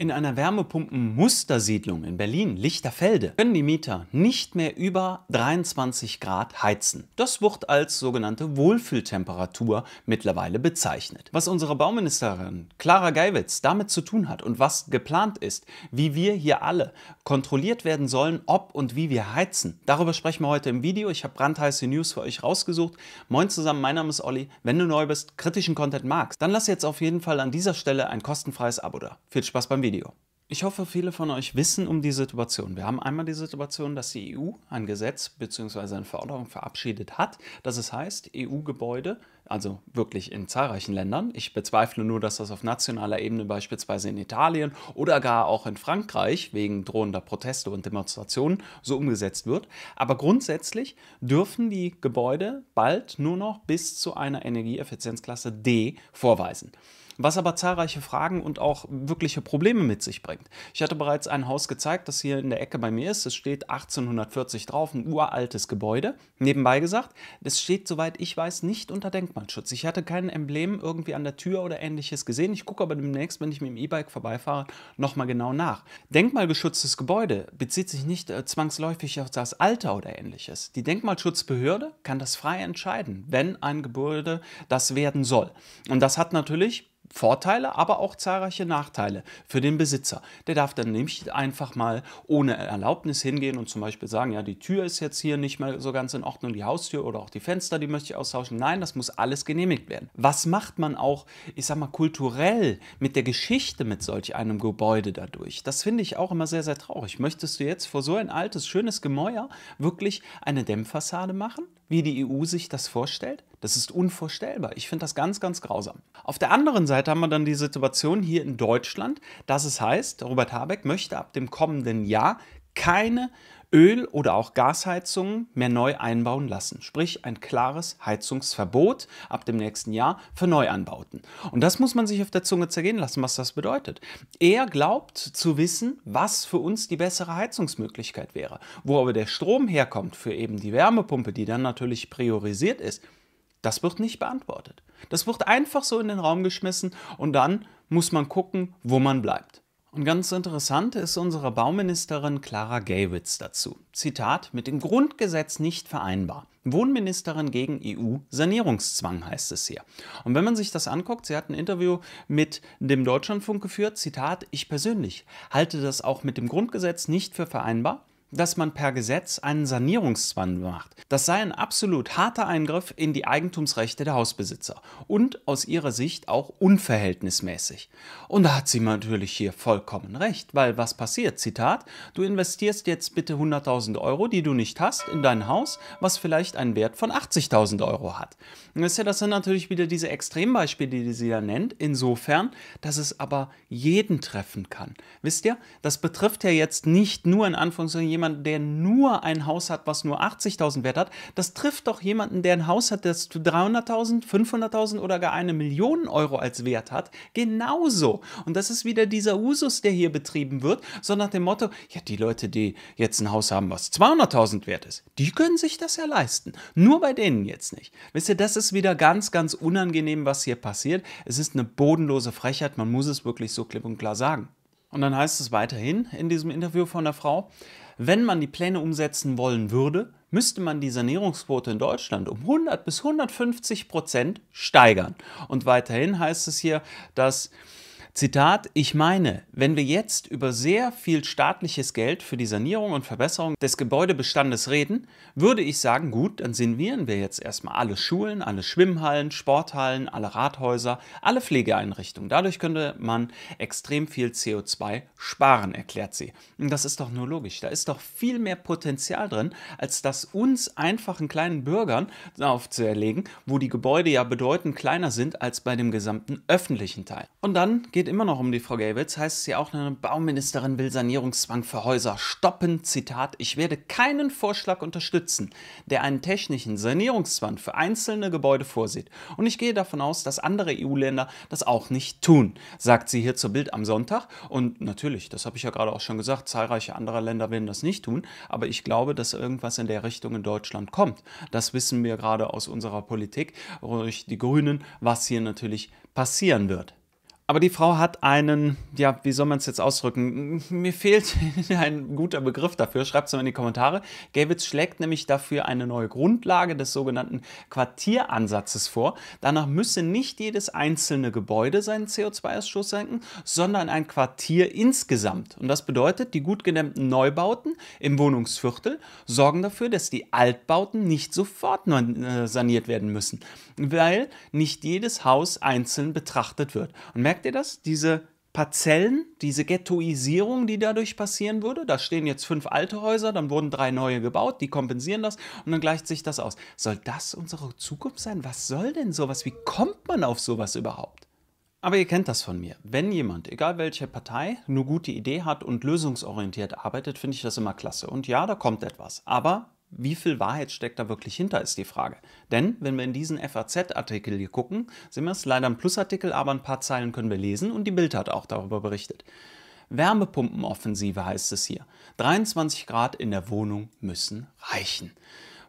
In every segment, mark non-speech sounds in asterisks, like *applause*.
In einer Wärmepumpen-Mustersiedlung in Berlin, Lichterfelde, können die Mieter nicht mehr über 23 Grad heizen. Das wird als sogenannte Wohlfühltemperatur mittlerweile bezeichnet. Was unsere Bauministerin Clara Geiwitz damit zu tun hat und was geplant ist, wie wir hier alle kontrolliert werden sollen, ob und wie wir heizen, darüber sprechen wir heute im Video. Ich habe brandheiße News für euch rausgesucht. Moin zusammen, mein Name ist Olli. Wenn du neu bist, kritischen Content magst, dann lass jetzt auf jeden Fall an dieser Stelle ein kostenfreies Abo da. Viel Spaß beim Video. Video. Ich hoffe, viele von euch wissen um die Situation. Wir haben einmal die Situation, dass die EU ein Gesetz bzw. eine Verordnung verabschiedet hat, dass es heißt, EU-Gebäude, also wirklich in zahlreichen Ländern, ich bezweifle nur, dass das auf nationaler Ebene beispielsweise in Italien oder gar auch in Frankreich wegen drohender Proteste und Demonstrationen so umgesetzt wird, aber grundsätzlich dürfen die Gebäude bald nur noch bis zu einer Energieeffizienzklasse D vorweisen was aber zahlreiche Fragen und auch wirkliche Probleme mit sich bringt. Ich hatte bereits ein Haus gezeigt, das hier in der Ecke bei mir ist. Es steht 1840 drauf, ein uraltes Gebäude. Nebenbei gesagt, es steht, soweit ich weiß, nicht unter Denkmalschutz. Ich hatte kein Emblem irgendwie an der Tür oder ähnliches gesehen. Ich gucke aber demnächst, wenn ich mit dem E-Bike vorbeifahre, nochmal genau nach. Denkmalgeschütztes Gebäude bezieht sich nicht äh, zwangsläufig auf das Alter oder ähnliches. Die Denkmalschutzbehörde kann das frei entscheiden, wenn ein Gebäude das werden soll. Und das hat natürlich Vorteile, aber auch zahlreiche Nachteile für den Besitzer. Der darf dann nämlich einfach mal ohne Erlaubnis hingehen und zum Beispiel sagen, ja, die Tür ist jetzt hier nicht mehr so ganz in Ordnung, die Haustür oder auch die Fenster, die möchte ich austauschen. Nein, das muss alles genehmigt werden. Was macht man auch, ich sag mal, kulturell mit der Geschichte mit solch einem Gebäude dadurch? Das finde ich auch immer sehr, sehr traurig. Möchtest du jetzt vor so ein altes, schönes Gemäuer wirklich eine Dämmfassade machen? wie die EU sich das vorstellt? Das ist unvorstellbar. Ich finde das ganz, ganz grausam. Auf der anderen Seite haben wir dann die Situation hier in Deutschland, dass es heißt, Robert Habeck möchte ab dem kommenden Jahr keine Öl- oder auch Gasheizungen mehr neu einbauen lassen. Sprich ein klares Heizungsverbot ab dem nächsten Jahr für Neuanbauten. Und das muss man sich auf der Zunge zergehen lassen, was das bedeutet. Er glaubt zu wissen, was für uns die bessere Heizungsmöglichkeit wäre. Wo aber der Strom herkommt für eben die Wärmepumpe, die dann natürlich priorisiert ist, das wird nicht beantwortet. Das wird einfach so in den Raum geschmissen und dann muss man gucken, wo man bleibt. Und ganz interessant ist unsere Bauministerin Clara Gaywitz dazu. Zitat, mit dem Grundgesetz nicht vereinbar. Wohnministerin gegen EU-Sanierungszwang heißt es hier. Und wenn man sich das anguckt, sie hat ein Interview mit dem Deutschlandfunk geführt, Zitat, ich persönlich halte das auch mit dem Grundgesetz nicht für vereinbar dass man per Gesetz einen Sanierungszwang macht. Das sei ein absolut harter Eingriff in die Eigentumsrechte der Hausbesitzer und aus ihrer Sicht auch unverhältnismäßig. Und da hat sie natürlich hier vollkommen recht, weil was passiert? Zitat, du investierst jetzt bitte 100.000 Euro, die du nicht hast, in dein Haus, was vielleicht einen Wert von 80.000 Euro hat. Und das, das sind natürlich wieder diese Extrembeispiele, die sie da nennt, insofern, dass es aber jeden treffen kann. Wisst ihr, das betrifft ja jetzt nicht nur in Anführungszeichen jemand, der nur ein Haus hat, was nur 80.000 Wert hat, das trifft doch jemanden, der ein Haus hat, das 300.000, 500.000 oder gar eine Million Euro als Wert hat, genauso. Und das ist wieder dieser Usus, der hier betrieben wird, so nach dem Motto, ja, die Leute, die jetzt ein Haus haben, was 200.000 wert ist, die können sich das ja leisten. Nur bei denen jetzt nicht. Wisst ihr, das ist wieder ganz, ganz unangenehm, was hier passiert. Es ist eine bodenlose Frechheit, man muss es wirklich so klipp und klar sagen. Und dann heißt es weiterhin in diesem Interview von der Frau, wenn man die Pläne umsetzen wollen würde, müsste man die Sanierungsquote in Deutschland um 100 bis 150 Prozent steigern. Und weiterhin heißt es hier, dass Zitat, ich meine, wenn wir jetzt über sehr viel staatliches Geld für die Sanierung und Verbesserung des Gebäudebestandes reden, würde ich sagen, gut, dann sanieren wir jetzt erstmal alle Schulen, alle Schwimmhallen, Sporthallen, alle Rathäuser, alle Pflegeeinrichtungen. Dadurch könnte man extrem viel CO2 sparen, erklärt sie. Und das ist doch nur logisch. Da ist doch viel mehr Potenzial drin, als das uns einfachen kleinen Bürgern aufzuerlegen, wo die Gebäude ja bedeutend kleiner sind als bei dem gesamten öffentlichen Teil. Und dann geht immer noch um die Frau Gabels, heißt sie auch, eine Bauministerin will Sanierungszwang für Häuser stoppen. Zitat, ich werde keinen Vorschlag unterstützen, der einen technischen Sanierungszwang für einzelne Gebäude vorsieht. Und ich gehe davon aus, dass andere EU-Länder das auch nicht tun, sagt sie hier zur Bild am Sonntag. Und natürlich, das habe ich ja gerade auch schon gesagt, zahlreiche andere Länder werden das nicht tun. Aber ich glaube, dass irgendwas in der Richtung in Deutschland kommt. Das wissen wir gerade aus unserer Politik durch die Grünen, was hier natürlich passieren wird. Aber die Frau hat einen, ja, wie soll man es jetzt ausdrücken? Mir fehlt *laughs* ein guter Begriff dafür. Schreibt es mal in die Kommentare. Gavitz schlägt nämlich dafür eine neue Grundlage des sogenannten Quartieransatzes vor. Danach müsse nicht jedes einzelne Gebäude seinen CO2-Ausstoß senken, sondern ein Quartier insgesamt. Und das bedeutet, die gut gedämmten Neubauten im Wohnungsviertel sorgen dafür, dass die Altbauten nicht sofort äh, saniert werden müssen, weil nicht jedes Haus einzeln betrachtet wird. Und merkt merkt ihr das? Diese Parzellen, diese Ghettoisierung, die dadurch passieren würde. Da stehen jetzt fünf alte Häuser, dann wurden drei neue gebaut, die kompensieren das und dann gleicht sich das aus. Soll das unsere Zukunft sein? Was soll denn sowas? Wie kommt man auf sowas überhaupt? Aber ihr kennt das von mir. Wenn jemand, egal welche Partei, eine gute Idee hat und lösungsorientiert arbeitet, finde ich das immer klasse. Und ja, da kommt etwas. Aber wie viel Wahrheit steckt da wirklich hinter, ist die Frage. Denn wenn wir in diesen FAZ-Artikel hier gucken, sehen wir es leider ein Plusartikel, aber ein paar Zeilen können wir lesen und die Bild hat auch darüber berichtet. Wärmepumpenoffensive heißt es hier. 23 Grad in der Wohnung müssen reichen.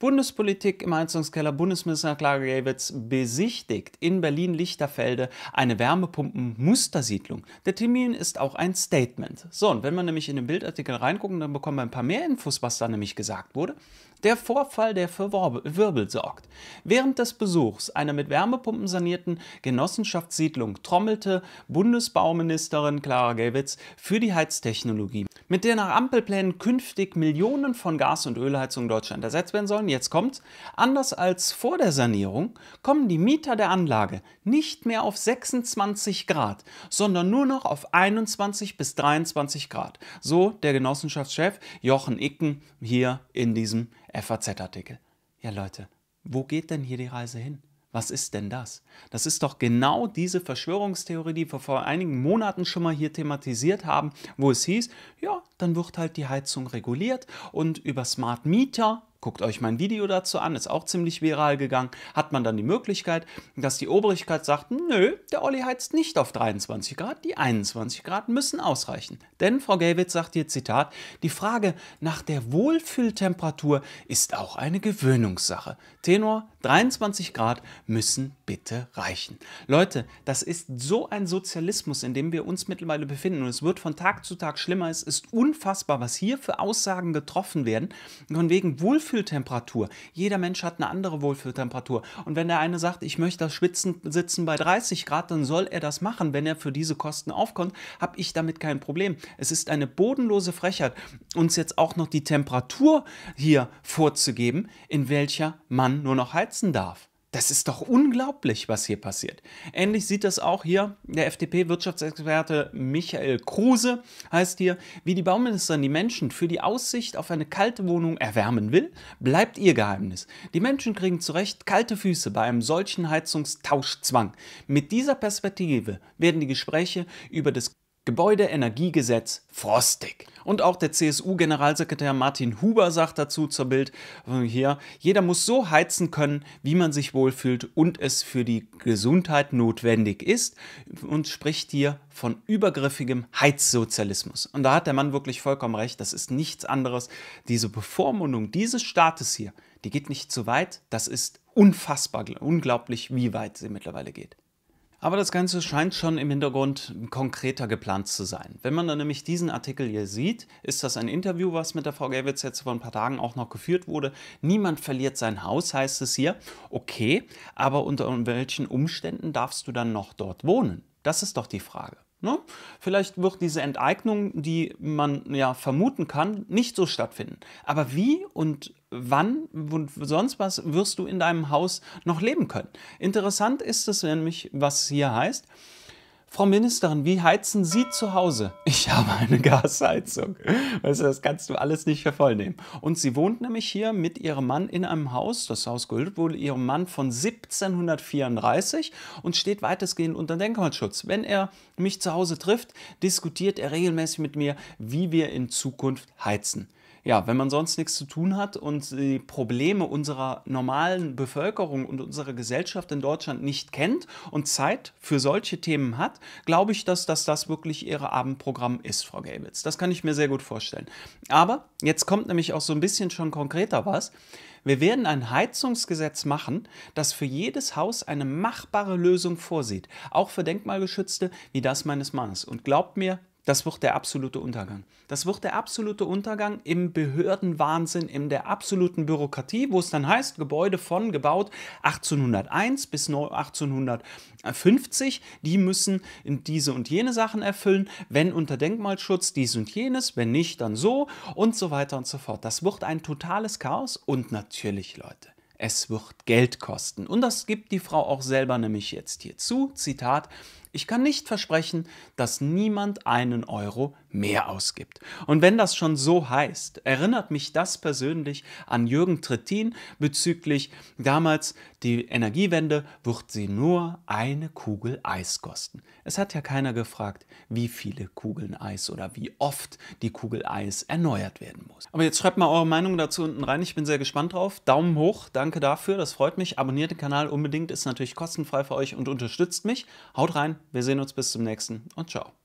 Bundespolitik im Heizungskeller. Bundesminister Klage Gewitz besichtigt in Berlin-Lichterfelde eine Wärmepumpen-Mustersiedlung. Der Termin ist auch ein Statement. So, und wenn wir nämlich in den Bildartikel reingucken, dann bekommen wir ein paar mehr Infos, was da nämlich gesagt wurde der Vorfall der für Wirbel sorgt. Während des Besuchs einer mit Wärmepumpen sanierten Genossenschaftssiedlung trommelte Bundesbauministerin Clara Gelwitz für die Heiztechnologie, mit der nach Ampelplänen künftig Millionen von Gas- und Ölheizungen in Deutschland ersetzt werden sollen. Jetzt kommt's. Anders als vor der Sanierung kommen die Mieter der Anlage nicht mehr auf 26 Grad, sondern nur noch auf 21 bis 23 Grad. So der Genossenschaftschef Jochen Icken hier in diesem FAZ-Artikel. Ja Leute, wo geht denn hier die Reise hin? Was ist denn das? Das ist doch genau diese Verschwörungstheorie, die wir vor einigen Monaten schon mal hier thematisiert haben, wo es hieß, ja, dann wird halt die Heizung reguliert und über Smart Meter Guckt euch mein Video dazu an, ist auch ziemlich viral gegangen. Hat man dann die Möglichkeit, dass die Obrigkeit sagt, nö, der Olli heizt nicht auf 23 Grad, die 21 Grad müssen ausreichen. Denn Frau Gawitz sagt hier Zitat, die Frage nach der Wohlfühltemperatur ist auch eine Gewöhnungssache. Tenor 23 Grad müssen bitte reichen. Leute, das ist so ein Sozialismus, in dem wir uns mittlerweile befinden und es wird von Tag zu Tag schlimmer. Es ist unfassbar, was hier für Aussagen getroffen werden, Und von wegen Wohlfühltemperatur. Wohlfühltemperatur. Jeder Mensch hat eine andere Wohlfühltemperatur. Und wenn der eine sagt, ich möchte das Schwitzen sitzen bei 30 Grad, dann soll er das machen. Wenn er für diese Kosten aufkommt, habe ich damit kein Problem. Es ist eine bodenlose Frechheit, uns jetzt auch noch die Temperatur hier vorzugeben, in welcher man nur noch heizen darf. Das ist doch unglaublich, was hier passiert. Ähnlich sieht das auch hier der FDP-Wirtschaftsexperte Michael Kruse, heißt hier, wie die Bauministerin die Menschen für die Aussicht auf eine kalte Wohnung erwärmen will, bleibt ihr Geheimnis. Die Menschen kriegen zu Recht kalte Füße bei einem solchen Heizungstauschzwang. Mit dieser Perspektive werden die Gespräche über das Gebäudeenergiegesetz frostig. Und auch der CSU-Generalsekretär Martin Huber sagt dazu zur Bild äh, hier, jeder muss so heizen können, wie man sich wohlfühlt und es für die Gesundheit notwendig ist und spricht hier von übergriffigem Heizsozialismus. Und da hat der Mann wirklich vollkommen recht, das ist nichts anderes. Diese Bevormundung dieses Staates hier, die geht nicht zu weit, das ist unfassbar, unglaublich, wie weit sie mittlerweile geht. Aber das Ganze scheint schon im Hintergrund konkreter geplant zu sein. Wenn man dann nämlich diesen Artikel hier sieht, ist das ein Interview, was mit der Frau Gewitz jetzt vor ein paar Tagen auch noch geführt wurde. Niemand verliert sein Haus, heißt es hier. Okay, aber unter welchen Umständen darfst du dann noch dort wohnen? Das ist doch die Frage. Ne? Vielleicht wird diese Enteignung, die man ja vermuten kann, nicht so stattfinden. Aber wie und wann und sonst was wirst du in deinem Haus noch leben können? Interessant ist es nämlich, was hier heißt. Frau Ministerin, wie heizen Sie zu Hause? Ich habe eine Gasheizung. Weißt du, das kannst du alles nicht für voll nehmen. Und sie wohnt nämlich hier mit ihrem Mann in einem Haus, das Haus gehört wurde ihrem Mann von 1734 und steht weitestgehend unter Denkmalschutz. Wenn er mich zu Hause trifft, diskutiert er regelmäßig mit mir, wie wir in Zukunft heizen ja, wenn man sonst nichts zu tun hat und die Probleme unserer normalen Bevölkerung und unserer Gesellschaft in Deutschland nicht kennt und Zeit für solche Themen hat, glaube ich, dass, dass das wirklich ihr Abendprogramm ist, Frau Gabels. Das kann ich mir sehr gut vorstellen. Aber jetzt kommt nämlich auch so ein bisschen schon konkreter was. Wir werden ein Heizungsgesetz machen, das für jedes Haus eine machbare Lösung vorsieht, auch für Denkmalgeschützte wie das meines Mannes. Und glaubt mir, das wird der absolute Untergang. Das wird der absolute Untergang im Behördenwahnsinn, in der absoluten Bürokratie, wo es dann heißt, Gebäude von gebaut 1801 bis 1850, die müssen diese und jene Sachen erfüllen, wenn unter Denkmalschutz dies und jenes, wenn nicht, dann so und so weiter und so fort. Das wird ein totales Chaos und natürlich, Leute, es wird Geld kosten. Und das gibt die Frau auch selber nämlich jetzt hier zu. Zitat, ich kann nicht versprechen, dass niemand einen Euro mehr ausgibt. Und wenn das schon so heißt, erinnert mich das persönlich an Jürgen Trittin bezüglich damals die Energiewende wird sie nur eine Kugel Eis kosten. Es hat ja keiner gefragt, wie viele Kugeln Eis oder wie oft die Kugel Eis erneuert werden muss. Aber jetzt schreibt mal eure Meinung dazu unten rein. Ich bin sehr gespannt drauf. Daumen hoch, danke dafür, das freut mich. Abonniert den Kanal unbedingt, ist natürlich kostenfrei für euch und unterstützt mich. Haut rein, wir sehen uns bis zum nächsten und ciao.